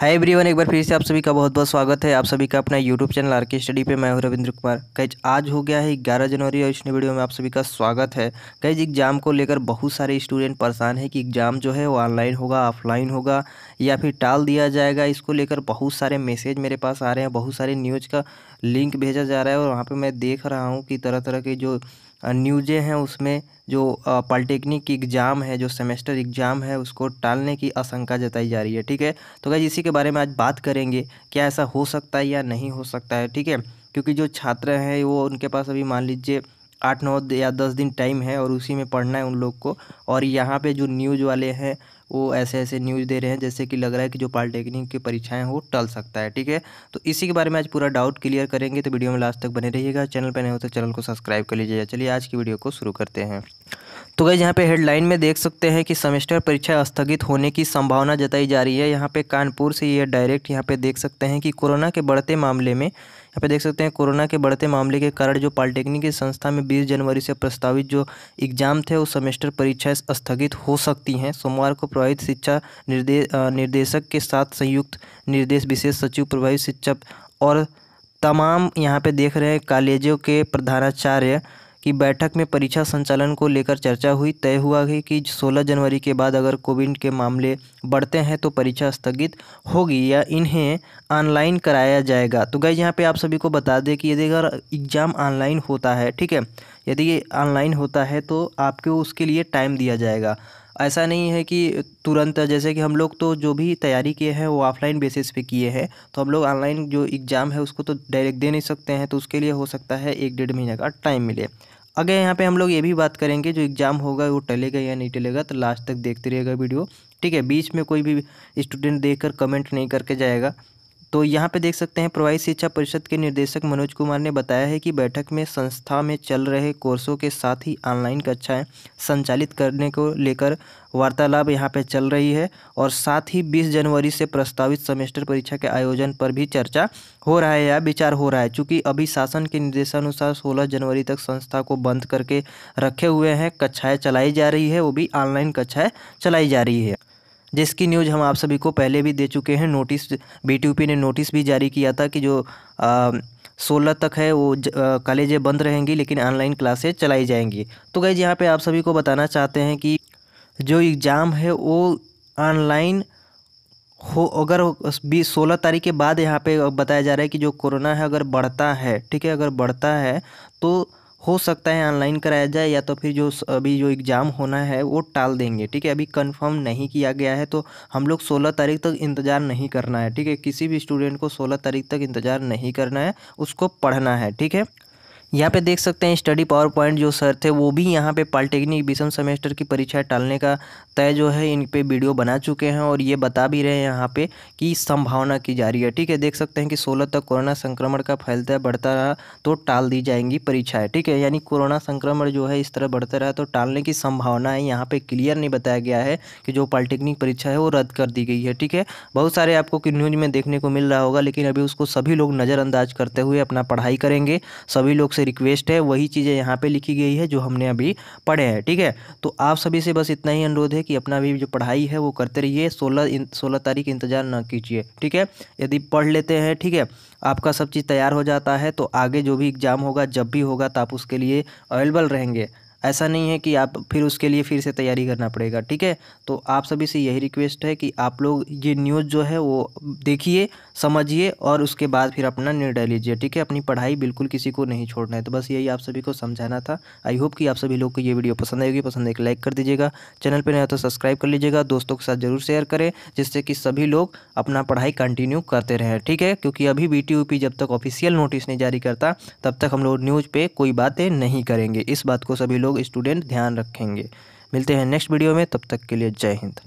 hi everyone एक बार फिर से आप सभी का बहुत बहुत स्वागत है आप सभी का अपना YouTube channel R K study पे मैं हूं रविंद्र कुमार कैच आज हो गया है ग्यारह जनवरी और इस वीडियो में आप सभी का स्वागत है कैच एग्ज़ाम को लेकर बहुत सारे स्टूडेंट परेशान है कि एग्ज़ाम जो है वो ऑनलाइन होगा ऑफलाइन होगा या फिर टाल दिया जाएगा इसको लेकर बहुत सारे मैसेज मेरे पास आ रहे हैं बहुत सारे न्यूज़ का लिंक भेजा जा रहा है और वहाँ पर मैं देख रहा हूँ कि तरह तरह के जो न्यूज़ें हैं उसमें जो पॉलिटेक्निक की एग्ज़ाम है जो सेमेस्टर एग्ज़ाम है उसको टालने की आशंका जताई जा रही है ठीक है तो क्या इसी के बारे में आज बात करेंगे क्या ऐसा हो सकता है या नहीं हो सकता है ठीक है क्योंकि जो छात्र हैं वो उनके पास अभी मान लीजिए आठ नौ या दस दिन टाइम है और उसी में पढ़ना है उन लोग को और यहाँ पे जो न्यूज वाले हैं वो ऐसे ऐसे न्यूज़ दे रहे हैं जैसे कि लग रहा है कि जो पॉलिटेक्निक की परीक्षाएं वो टल सकता है ठीक है तो इसी के बारे में आज पूरा डाउट क्लियर करेंगे तो वीडियो में लास्ट तक बने रहिएगा चैनल पर नहीं हो तो चैनल को सब्सक्राइब कर लीजिएगा चलिए आज की वीडियो को शुरू करते हैं तो गई यहाँ पे हेडलाइन में देख सकते हैं कि सेमेस्टर परीक्षा स्थगित होने की संभावना जताई जा रही है यहाँ पे कानपुर से ये डायरेक्ट यहाँ पे देख सकते हैं कि कोरोना के बढ़ते मामले में यहाँ पे देख सकते हैं कोरोना के बढ़ते मामले के कारण जो पॉलिटेक्निक की संस्था में बीस जनवरी से प्रस्तावित जो एग्जाम थे वो सेमेस्टर परीक्षाएं स्थगित हो सकती हैं सोमवार को प्रभावित शिक्षा निर्देश निर्देशक के साथ संयुक्त निर्देश विशेष सचिव प्रभावित शिक्षक और तमाम यहाँ पे देख रहे हैं कॉलेजों के प्रधानाचार्य कि बैठक में परीक्षा संचालन को लेकर चर्चा हुई तय हुआ है कि 16 जनवरी के बाद अगर कोविड के मामले बढ़ते हैं तो परीक्षा स्थगित होगी या इन्हें ऑनलाइन कराया जाएगा तो गई यहाँ पे आप सभी को बता दें कि यदि अगर एग्ज़ाम ऑनलाइन होता है ठीक है यदि ये ऑनलाइन होता है तो आपको उसके लिए टाइम दिया जाएगा ऐसा नहीं है कि तुरंत जैसे कि हम लोग तो जो भी तैयारी किए हैं वो ऑफलाइन बेसिस पे किए हैं तो हम लोग ऑनलाइन जो एग्ज़ाम है उसको तो डायरेक्ट दे नहीं सकते हैं तो उसके लिए हो सकता है एक डेढ़ महीने का टाइम मिले अगर यहाँ पे हम लोग ये भी बात करेंगे जो एग्ज़ाम होगा वो टलेगा या नहीं टलेगा तो लास्ट तक देखते रहेगा वीडियो ठीक है बीच में कोई भी स्टूडेंट देख कमेंट नहीं करके जाएगा तो यहाँ पे देख सकते हैं प्रवाही शिक्षा परिषद के निर्देशक मनोज कुमार ने बताया है कि बैठक में संस्था में चल रहे कोर्सों के साथ ही ऑनलाइन कक्षाएं संचालित करने को लेकर वार्तालाप यहाँ पे चल रही है और साथ ही 20 जनवरी से प्रस्तावित सेमेस्टर परीक्षा के आयोजन पर भी चर्चा हो रहा है या विचार हो रहा है चूँकि अभी शासन के निर्देशानुसार सोलह जनवरी तक संस्था को बंद करके रखे हुए हैं कक्षाएँ चलाई जा रही है वो भी ऑनलाइन कक्षाएँ चलाई जा रही है जिसकी न्यूज़ हम आप सभी को पहले भी दे चुके हैं नोटिस बीटीयूपी ने नोटिस भी जारी किया था कि जो सोलह तक है वो कॉलेजें बंद रहेंगी लेकिन ऑनलाइन क्लासेज चलाई जाएंगी तो गई यहाँ पे आप सभी को बताना चाहते हैं कि जो एग्ज़ाम है वो ऑनलाइन हो अगर बीस सोलह तारीख के बाद यहाँ पे बताया जा रहा है कि जो कोरोना है अगर बढ़ता है ठीक है अगर बढ़ता है तो हो सकता है ऑनलाइन कराया जाए या तो फिर जो अभी जो एग्ज़ाम होना है वो टाल देंगे ठीक है अभी कंफर्म नहीं किया गया है तो हम लोग सोलह तारीख तक इंतज़ार नहीं करना है ठीक है किसी भी स्टूडेंट को सोलह तारीख तक इंतज़ार नहीं करना है उसको पढ़ना है ठीक है यहाँ पे देख सकते हैं स्टडी पावर पॉइंट जो सर थे वो भी यहाँ पे पॉलिटेक्निक बीसम सेमेस्टर की परीक्षा टालने का तय जो है इन पे वीडियो बना चुके हैं और ये बता भी रहे हैं यहाँ पे कि संभावना की जा रही है ठीक है देख सकते हैं कि सोलह तक कोरोना संक्रमण का फैलता बढ़ता रहा तो टाल दी जाएंगी परीक्षाएँ ठीक है यानी कोरोना संक्रमण जो है इस तरह बढ़ता रहा तो टालने की संभावना है यहाँ पर क्लियर नहीं बताया गया है कि जो पॉलिटेक्निक परीक्षा है वो रद्द कर दी गई है ठीक है बहुत सारे आपको न्यूज़ में देखने को मिल रहा होगा लेकिन अभी उसको सभी लोग नज़रअंदाज करते हुए अपना पढ़ाई करेंगे सभी लोग से रिक्वेस्ट है वही चीज़ें यहाँ पे लिखी गई है जो हमने अभी पढ़े हैं ठीक है तो आप सभी से बस इतना ही अनुरोध है कि अपना भी जो पढ़ाई है वो करते रहिए सोलह सोलह तारीख इंतजार ना कीजिए ठीक है यदि पढ़ लेते हैं ठीक है आपका सब चीज़ तैयार हो जाता है तो आगे जो भी एग्ज़ाम होगा जब भी होगा तो आप उसके लिए अवेलेबल रहेंगे ऐसा नहीं है कि आप फिर उसके लिए फिर से तैयारी करना पड़ेगा ठीक है तो आप सभी से यही रिक्वेस्ट है कि आप लोग ये न्यूज़ जो है वो देखिए समझिए और उसके बाद फिर अपना निर्णय लीजिए ठीक है अपनी पढ़ाई बिल्कुल किसी को नहीं छोड़ना है तो बस यही आप सभी को समझाना था आई होप कि आप सभी लोग को ये वीडियो पसंद आएगी पसंद एक तो लाइक कर दीजिएगा चैनल पर नया तो सब्सक्राइब कर लीजिएगा दोस्तों के साथ जरूर शेयर करें जिससे कि सभी लोग अपना पढ़ाई कंटिन्यू करते रहें ठीक है क्योंकि अभी बी जब तक ऑफिशियल नोटिस नहीं जारी करता तब तक हम लोग न्यूज़ पर कोई बातें नहीं करेंगे इस बात को सभी लोग लोग स्टूडेंट ध्यान रखेंगे मिलते हैं नेक्स्ट वीडियो में तब तक के लिए जय हिंद